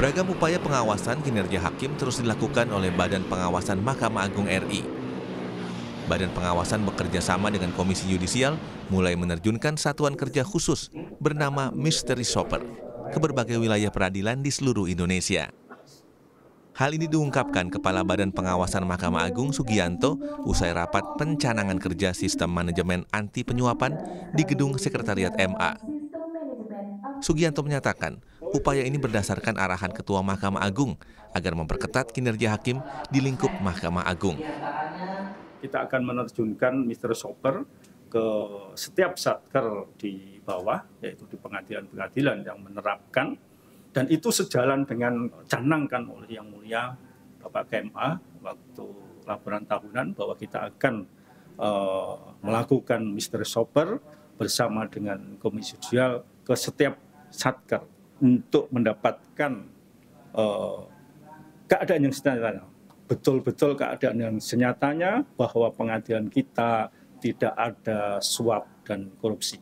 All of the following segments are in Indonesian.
Beragam upaya pengawasan kinerja hakim terus dilakukan oleh Badan Pengawasan Mahkamah Agung RI. Badan pengawasan bekerja sama dengan Komisi Yudisial mulai menerjunkan satuan kerja khusus bernama Mystery Shopper ke berbagai wilayah peradilan di seluruh Indonesia. Hal ini diungkapkan Kepala Badan Pengawasan Mahkamah Agung Sugianto usai rapat pencanangan kerja sistem manajemen anti penyuapan di gedung Sekretariat MA. Sugianto menyatakan Upaya ini berdasarkan arahan Ketua Mahkamah Agung agar memperketat kinerja hakim di lingkup Mahkamah Agung. Kita akan menerjunkan Mr. Soper ke setiap satker di bawah, yaitu di pengadilan-pengadilan yang menerapkan, dan itu sejalan dengan canangkan oleh Yang Mulia Bapak KMA waktu laporan tahunan bahwa kita akan uh, melakukan Mr. Soper bersama dengan Komisi Sosial ke setiap satker untuk mendapatkan uh, keadaan yang senyatanya. Betul-betul keadaan yang senyatanya bahwa pengadilan kita tidak ada suap dan korupsi.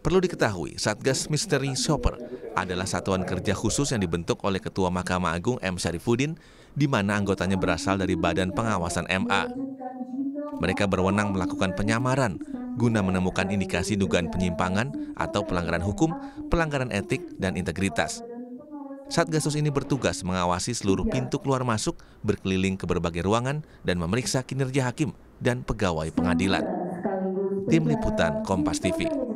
Perlu diketahui, Satgas Misteri Shopper adalah satuan kerja khusus yang dibentuk oleh Ketua Mahkamah Agung M. Syarifuddin, di mana anggotanya berasal dari Badan Pengawasan MA. Mereka berwenang melakukan penyamaran guna menemukan indikasi dugaan penyimpangan atau pelanggaran hukum, pelanggaran etik, dan integritas. Satgasus ini bertugas mengawasi seluruh ya. pintu keluar masuk, berkeliling ke berbagai ruangan, dan memeriksa kinerja hakim dan pegawai pengadilan. Tim Liputan Kompas TV